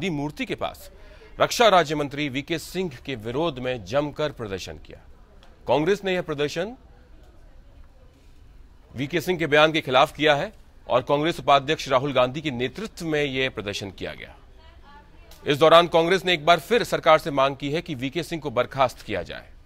गांधी मूर्ति के पास रक्षा राज्य मंत्री वीके सिंह के विरोध में जमकर प्रदर्शन किया कांग्रेस ने यह प्रदर्शन वीके सिंह के बयान के खिलाफ किया है और कांग्रेस उपाध्यक्ष राहुल गांधी के नेतृत्व में यह प्रदर्शन किया गया इस दौरान कांग्रेस ने एक बार फिर सरकार से मांग की है कि वीके सिंह को बर्खास्त किया जाए